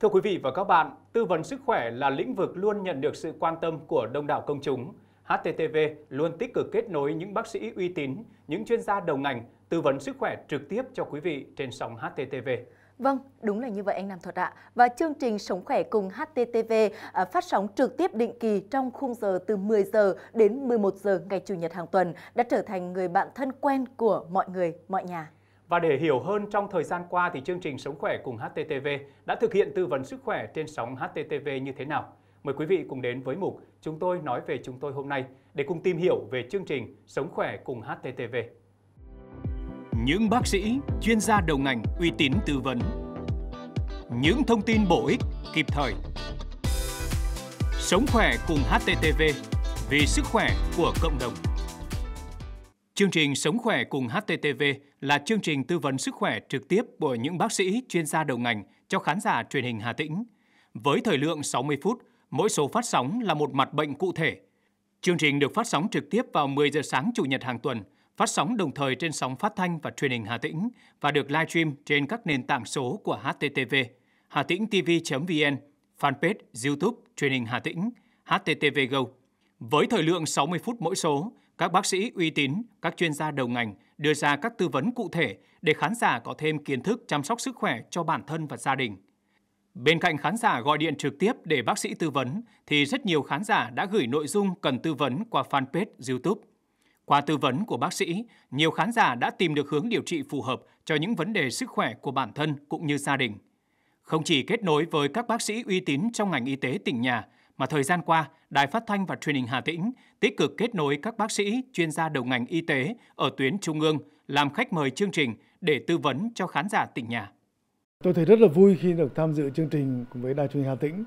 Thưa quý vị và các bạn, tư vấn sức khỏe là lĩnh vực luôn nhận được sự quan tâm của đông đảo công chúng. HTTV luôn tích cực kết nối những bác sĩ uy tín, những chuyên gia đầu ngành tư vấn sức khỏe trực tiếp cho quý vị trên sóng HTTV. Vâng, đúng là như vậy anh Nam Thuật ạ. Và chương trình Sống Khỏe cùng HTTV à, phát sóng trực tiếp định kỳ trong khung giờ từ 10 giờ đến 11 giờ ngày Chủ nhật hàng tuần đã trở thành người bạn thân quen của mọi người, mọi nhà. Và để hiểu hơn trong thời gian qua thì chương trình Sống Khỏe cùng HTTV đã thực hiện tư vấn sức khỏe trên sóng HTTV như thế nào? Mời quý vị cùng đến với mục Chúng tôi nói về chúng tôi hôm nay để cùng tìm hiểu về chương trình Sống Khỏe cùng HTTV. Những bác sĩ, chuyên gia đầu ngành uy tín tư vấn. Những thông tin bổ ích, kịp thời. Sống Khỏe cùng HTTV vì sức khỏe của cộng đồng. Chương trình Sống Khỏe cùng HTTV – là chương trình tư vấn sức khỏe trực tiếp của những bác sĩ, chuyên gia đầu ngành cho khán giả truyền hình Hà Tĩnh. Với thời lượng 60 phút, mỗi số phát sóng là một mặt bệnh cụ thể. Chương trình được phát sóng trực tiếp vào 10 giờ sáng Chủ nhật hàng tuần, phát sóng đồng thời trên sóng phát thanh và truyền hình Hà Tĩnh và được live stream trên các nền tảng số của HTTV, Hà Tĩnh TV.vn, fanpage YouTube truyền hình Hà Tĩnh, HTTV Go. Với thời lượng 60 phút mỗi số, các bác sĩ uy tín, các chuyên gia đầu ngành đưa ra các tư vấn cụ thể để khán giả có thêm kiến thức chăm sóc sức khỏe cho bản thân và gia đình. Bên cạnh khán giả gọi điện trực tiếp để bác sĩ tư vấn thì rất nhiều khán giả đã gửi nội dung cần tư vấn qua fanpage YouTube. Qua tư vấn của bác sĩ, nhiều khán giả đã tìm được hướng điều trị phù hợp cho những vấn đề sức khỏe của bản thân cũng như gia đình. Không chỉ kết nối với các bác sĩ uy tín trong ngành y tế tỉnh nhà mà thời gian qua, Đài Phát thanh và Truyền hình Hà Tĩnh tích cực kết nối các bác sĩ, chuyên gia đầu ngành y tế ở tuyến trung ương làm khách mời chương trình để tư vấn cho khán giả tỉnh nhà. Tôi thấy rất là vui khi được tham dự chương trình cùng với Đài Truyền hình Hà Tĩnh,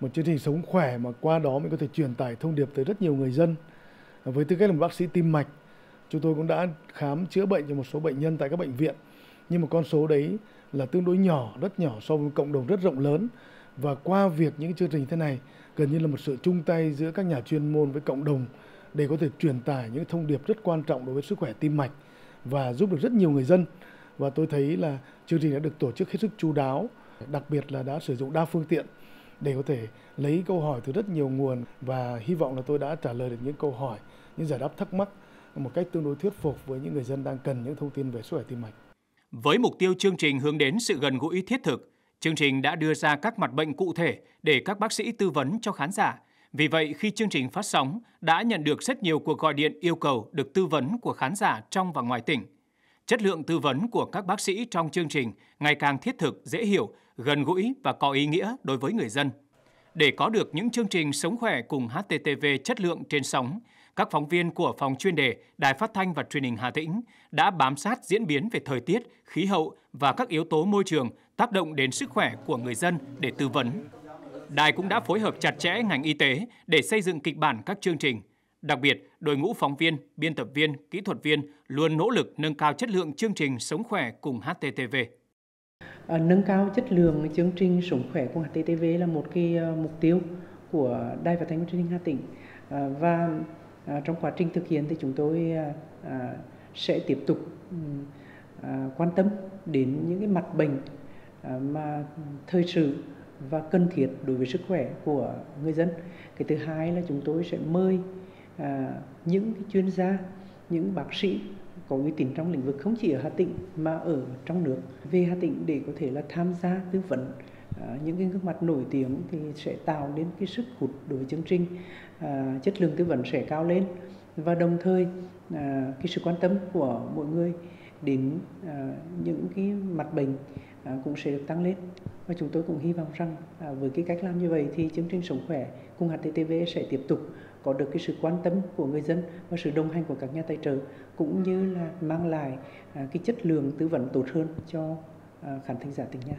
một chương trình sống khỏe mà qua đó mình có thể truyền tải thông điệp tới rất nhiều người dân. Với tư cách là một bác sĩ tim mạch, chúng tôi cũng đã khám chữa bệnh cho một số bệnh nhân tại các bệnh viện, nhưng mà con số đấy là tương đối nhỏ, rất nhỏ so với cộng đồng rất rộng lớn và qua việc những chương trình thế này gần như là một sự chung tay giữa các nhà chuyên môn với cộng đồng để có thể truyền tải những thông điệp rất quan trọng đối với sức khỏe tim mạch và giúp được rất nhiều người dân và tôi thấy là chương trình đã được tổ chức hết sức chú đáo đặc biệt là đã sử dụng đa phương tiện để có thể lấy câu hỏi từ rất nhiều nguồn và hy vọng là tôi đã trả lời được những câu hỏi những giải đáp thắc mắc một cách tương đối thuyết phục với những người dân đang cần những thông tin về sức khỏe tim mạch. Với mục tiêu chương trình hướng đến sự gần gũi thiết thực, Chương trình đã đưa ra các mặt bệnh cụ thể để các bác sĩ tư vấn cho khán giả. Vì vậy, khi chương trình phát sóng, đã nhận được rất nhiều cuộc gọi điện yêu cầu được tư vấn của khán giả trong và ngoài tỉnh. Chất lượng tư vấn của các bác sĩ trong chương trình ngày càng thiết thực, dễ hiểu, gần gũi và có ý nghĩa đối với người dân. Để có được những chương trình sống khỏe cùng HTTV chất lượng trên sóng, các phóng viên của phòng chuyên đề Đài Phát thanh và Truyền hình Hà Tĩnh đã bám sát diễn biến về thời tiết, khí hậu và các yếu tố môi trường tác động đến sức khỏe của người dân để tư vấn. Đài cũng đã phối hợp chặt chẽ ngành y tế để xây dựng kịch bản các chương trình. Đặc biệt, đội ngũ phóng viên, biên tập viên, kỹ thuật viên luôn nỗ lực nâng cao chất lượng chương trình Sống khỏe cùng HTTV à, nâng cao chất lượng chương trình sống khỏe cùng HTTV là một cái ờ, mục tiêu của Đài Phát thanh Truyền hình Hà Tĩnh à, và À, trong quá trình thực hiện thì chúng tôi à, à, sẽ tiếp tục quan tâm đến những cái mặt bệnh mà thời sự và cần thiết đối với sức khỏe của người dân. Cái thứ hai là chúng tôi sẽ mời những chuyên gia, những bác sĩ có uy tín trong lĩnh vực không chỉ ở Hà Tĩnh mà ở trong nước về Hà Tĩnh để có thể là tham gia tư vấn Ờ, những cái gương mặt nổi tiếng thì sẽ tạo đến cái sức hút đối với chương trình ờ, chất lượng tư vấn sẽ cao lên và đồng thời ờ, cái sự quan tâm của mọi người đến những cái mặt bệnh cũng sẽ được tăng lên và chúng tôi cũng hy vọng rằng với cái cách làm như vậy thì chương trình sống khỏe cùng HTTV sẽ tiếp tục có được cái sự quan tâm của người dân và sự đồng hành của các nhà tài trợ cũng như là mang lại cái chất lượng tư vấn tốt hơn cho khán thính giả tỉnh nhà.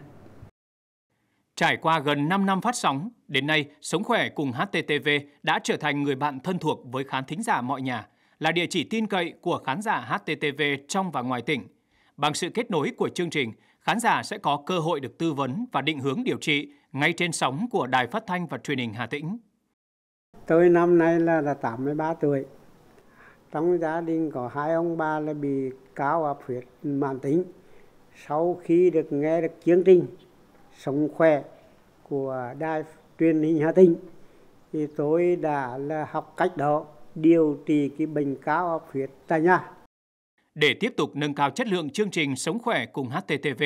Trải qua gần 5 năm phát sóng, đến nay Sống Khỏe cùng HTTV đã trở thành người bạn thân thuộc với khán thính giả mọi nhà, là địa chỉ tin cậy của khán giả HTTV trong và ngoài tỉnh. Bằng sự kết nối của chương trình, khán giả sẽ có cơ hội được tư vấn và định hướng điều trị ngay trên sóng của Đài Phát Thanh và Truyền hình Hà Tĩnh. Tôi năm nay là, là 83 tuổi. Trong gia đình có hai ông bà là bị cao áp huyết mãn tính. Sau khi được nghe được chương trình sống khỏe của đài truyền hình Hà Tĩnh thì tôi đã là học cách đó điều trị cái bệnh cao áp huyết tại nhà. Để tiếp tục nâng cao chất lượng chương trình Sống khỏe cùng HTTV,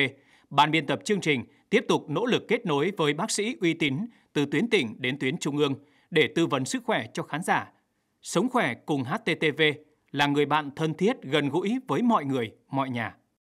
ban biên tập chương trình tiếp tục nỗ lực kết nối với bác sĩ uy tín từ tuyến tỉnh đến tuyến trung ương để tư vấn sức khỏe cho khán giả. Sống khỏe cùng HTTV là người bạn thân thiết gần gũi với mọi người, mọi nhà.